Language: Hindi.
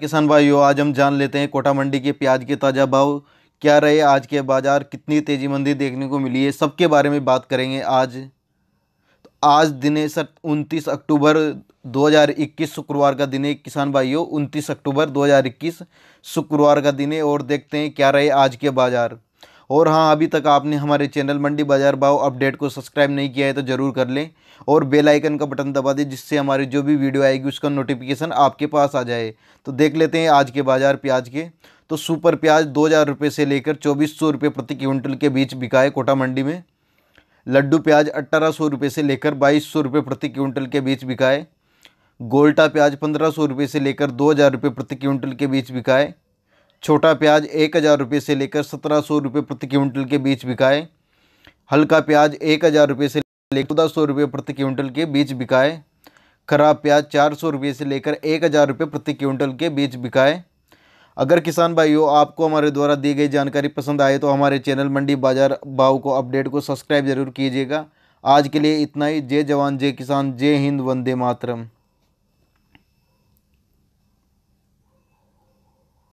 किसान भाइयों आज हम जान लेते हैं कोटा मंडी के प्याज के ताज़ा भाव क्या रहे आज के बाज़ार कितनी तेज़ी मंदी देखने को मिली है सबके बारे में बात करेंगे आज तो आज दिन है सर उनतीस अक्टूबर 2021 शुक्रवार का दिन है किसान भाइयों उनतीस अक्टूबर 2021 शुक्रवार का दिन है और देखते हैं क्या रहे आज के बाज़ार और हाँ अभी तक आपने हमारे चैनल मंडी बाज़ार भाव अपडेट को सब्सक्राइब नहीं किया है तो ज़रूर कर लें और बेल आइकन का बटन दबा दें जिससे हमारी जो भी वीडियो आएगी उसका नोटिफिकेशन आपके पास आ जाए तो देख लेते हैं आज के बाज़ार प्याज के तो सुपर प्याज दो हज़ार रुपये से लेकर चौबीस सौ रुपये प्रति क्विंटल के बीच बिकाए कोटा मंडी में लड्डू प्याज अट्ठारह सौ रुपये से लेकर बाईस सौ रुपये प्रति क्विंटल के बीच बिकाए गोल्टा प्याज पंद्रह सौ रुपये से लेकर दो हज़ार रुपये प्रति क्विंटल के बीच बिकाए छोटा प्याज एक हज़ार रुपये से लेकर सत्रह सौ रुपये प्रति क्विंटल के बीच बिकाए हल्का प्याज एक हज़ार रुपये से लेकर चौदह सौ रुपये प्रति क्विंटल के बीच बिकाए खराब प्याज चार सौ रुपये से लेकर एक हज़ार रुपये प्रति क्विंटल के बीच बिकाए अगर किसान भाइयों आपको हमारे द्वारा दी गई जानकारी पसंद आए तो हमारे चैनल मंडी बाजार भाव को अपडेट को सब्सक्राइब जरूर कीजिएगा आज के लिए इतना ही जय जवान जय किसान जय हिंद वंदे मातरम